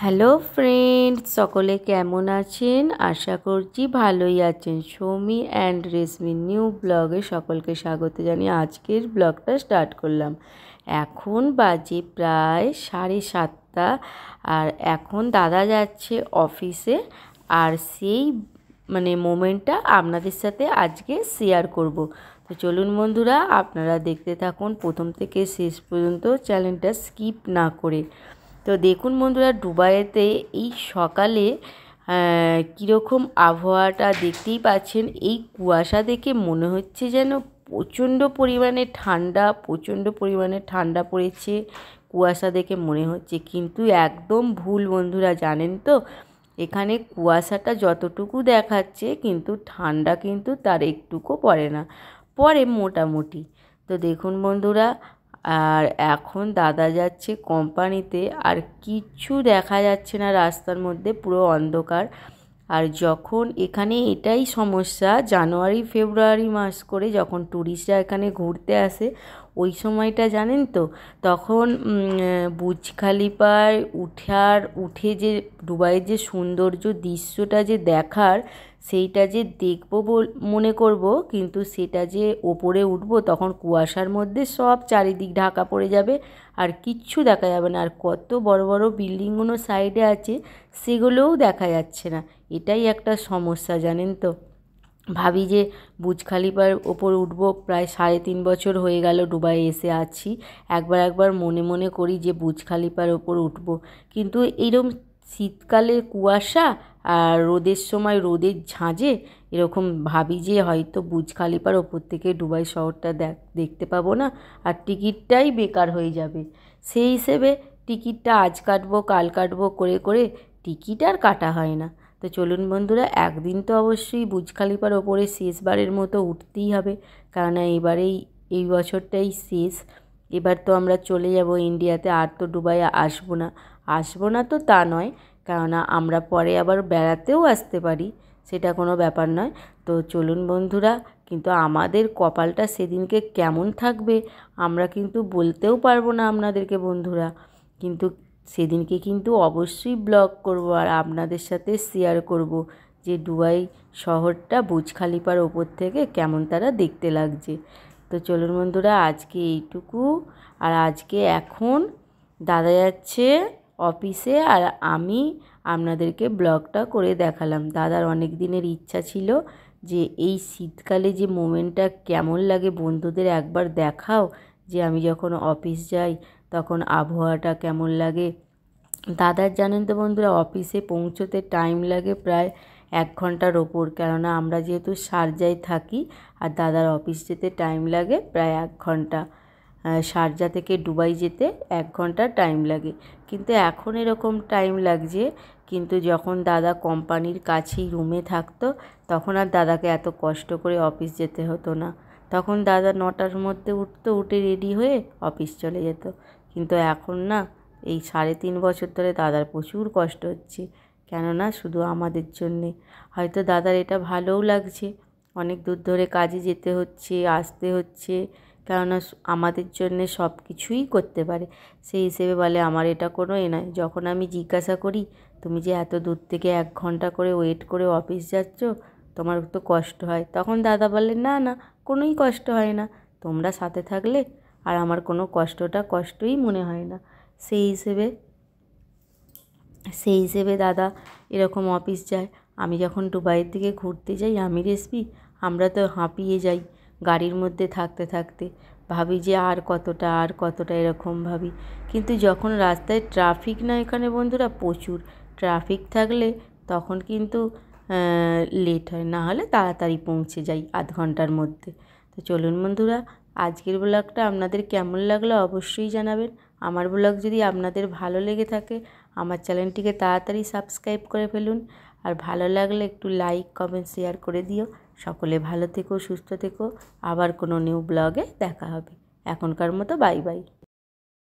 hello friend সকলে কেমন আছেন আশা করছি ভালোই আছেন সৌমি অ্যান্ড রেশমি নিউ ব্লগে সকলকে স্বাগত জানিয়ে আজকের ব্লগটা স্টার্ট করলাম এখন বাজে প্রায় সাড়ে সাতটা আর এখন দাদা যাচ্ছে অফিসে আর সেই মানে মোমেন্টটা আপনাদের সাথে আজকে শেয়ার করব তো চলুন বন্ধুরা আপনারা দেখতে থাকুন প্রথম থেকে শেষ পর্যন্ত চ্যানেলটা স্কিপ না করে তো দেখুন বন্ধুরা দুবাইতে এই সকালে কীরকম আবহাওয়াটা দেখতেই পাচ্ছেন এই কুয়াশা দেখে মনে হচ্ছে যেন প্রচণ্ড পরিমাণে ঠান্ডা প্রচণ্ড পরিমাণে ঠান্ডা পড়েছে কুয়াশা দেখে মনে হচ্ছে কিন্তু একদম ভুল বন্ধুরা জানেন তো এখানে কুয়াশাটা যতটুকু দেখাচ্ছে কিন্তু ঠান্ডা কিন্তু তার একটুকু পড়ে না পরে মোটামুটি তো দেখুন বন্ধুরা আর এখন দাদা যাচ্ছে কোম্পানিতে আর কিছু দেখা যাচ্ছে না রাস্তার মধ্যে পুরো অন্ধকার আর যখন এখানে এটাই সমস্যা জানুয়ারি ফেব্রুয়ারি মাস করে যখন ট্যুরিস্টরা এখানে ঘুরতে আসে ওই সময়টা জানেন তো তখন বুর্জ পায় উঠার উঠে যে ডুবাইয়ের যে সৌন্দর্য দৃশ্যটা যে দেখার সেইটা যে দেখবো বল মনে করব কিন্তু সেটা যে ওপরে উঠবো তখন কুয়াশার মধ্যে সব চারিদিক ঢাকা পড়ে যাবে আর কিচ্ছু দেখা যাবে না আর কত বড় বড় বিল্ডিংগুলো সাইডে আছে সেগুলোও দেখা যাচ্ছে না এটাই একটা সমস্যা জানেন তো ভাবি যে বুজখালিপার ওপর উঠবো প্রায় সাড়ে তিন বছর হয়ে গেল দুবাই এসে আছি একবার একবার মনে মনে করি যে বুজখালিপার ওপর উঠব কিন্তু এইরকম শীতকালে কুয়াশা আর রোদের সময় রোদের ঝাঁঝে এরকম ভাবি যে হয়তো বুজ খালিপার ওপর থেকে ডুবাই শহরটা দেখ দেখতে পাবো না আর টিকিটটাই বেকার হয়ে যাবে সেই হিসেবে টিকিটটা আজ কাটবো কাল কাটবো করে করে টিকিট আর কাটা হয় না তো চলুন বন্ধুরা একদিন তো অবশ্যই বুজ খালিপার ওপরে শেষবারের মতো উঠতেই হবে কেননা এবারেই এই বছরটাই শেষ এবার তো আমরা চলে যাব ইন্ডিয়াতে আর তো দুবাই আসবো না আসবো না তো তা নয় কেননা আমরা পরে আবার বেড়াতেও আসতে পারি সেটা কোনো ব্যাপার নয় তো চলুন বন্ধুরা কিন্তু আমাদের কপালটা সেদিনকে কেমন থাকবে আমরা কিন্তু বলতেও পারবো না আপনাদেরকে বন্ধুরা কিন্তু সেদিনকে কিন্তু অবশ্যই ব্লগ করব আর আপনাদের সাথে শেয়ার করব যে দুবাই শহরটা বুঝখালিপার ওপর থেকে কেমন তারা দেখতে লাগছে তো চলুন বন্ধুরা আজকে এইটুকু আর আজকে এখন দাদা যাচ্ছে অফিসে আর আমি আপনাদেরকে ব্লগটা করে দেখালাম দাদার অনেক দিনের ইচ্ছা ছিল যে এই শীতকালে যে মোমেন্টটা কেমন লাগে বন্ধুদের একবার দেখাও যে আমি যখন অফিস যাই তখন আবহাওয়াটা কেমন লাগে দাদার জানেন তো বন্ধুরা অফিসে পৌঁছোতে টাইম লাগে প্রায় এক ঘন্টার ওপর কেননা আমরা যেহেতু সারজায় থাকি আর দাদার অফিস যেতে টাইম লাগে প্রায় এক ঘন্টা সারজা থেকে ডুবাই যেতে এক ঘন্টা টাইম লাগে কিন্তু এখন এরকম টাইম লাগছে কিন্তু যখন দাদা কোম্পানির কাছেই রুমে থাকতো তখন আর দাদাকে এত কষ্ট করে অফিস যেতে হতো না তখন দাদা নটার মধ্যে উঠতো উঠে রেডি হয়ে অফিস চলে যেত কিন্তু এখন না এই সাড়ে তিন বছর ধরে দাদার প্রচুর কষ্ট হচ্ছে কেননা শুধু আমাদের জন্যে হয়তো দাদার এটা ভালোও লাগছে অনেক দূর ধরে কাজে যেতে হচ্ছে আসতে হচ্ছে কেননা আমাদের জন্যে সব কিছুই করতে পারে সেই হিসেবে বলে আমার এটা কোনো এ নয় যখন আমি জিজ্ঞাসা করি তুমি যে এত দূর থেকে এক ঘন্টা করে ওয়েট করে অফিস যাচ্ছ তোমার তো কষ্ট হয় তখন দাদা বলে না না কোনোই কষ্ট হয় না তোমরা সাথে থাকলে আর আমার কোনো কষ্টটা কষ্টই মনে হয় না সেই হিসেবে সেই হিসেবে দাদা এরকম অফিস যায় আমি যখন দুবাইয়ের দিকে ঘুরতে যাই আমি রেসিপি আমরা তো হাঁপিয়ে যাই গাড়ির মধ্যে থাকতে থাকতে ভাবি যে আর কতটা আর কতটা এরকম ভাবি কিন্তু যখন রাস্তায় ট্রাফিক না এখানে বন্ধুরা প্রচুর ট্রাফিক থাকলে তখন কিন্তু লেট হয় না হলে তাড়াতাড়ি পৌঁছে যাই আধ ঘন্টার মধ্যে তো চলুন বন্ধুরা আজকের ব্লগটা আপনাদের কেমন লাগলো অবশ্যই জানাবেন আমার ব্লগ যদি আপনাদের ভালো লেগে থাকে আমার চ্যানেলটিকে তাড়াতাড়ি সাবস্ক্রাইব করে ফেলুন আর ভালো লাগলে একটু লাইক কমেন্ট শেয়ার করে দিও সকলে ভালো থেকো সুস্থ থেকো আবার কোনো নিউ ব্লগে দেখা হবে এখনকার মতো বাই বাই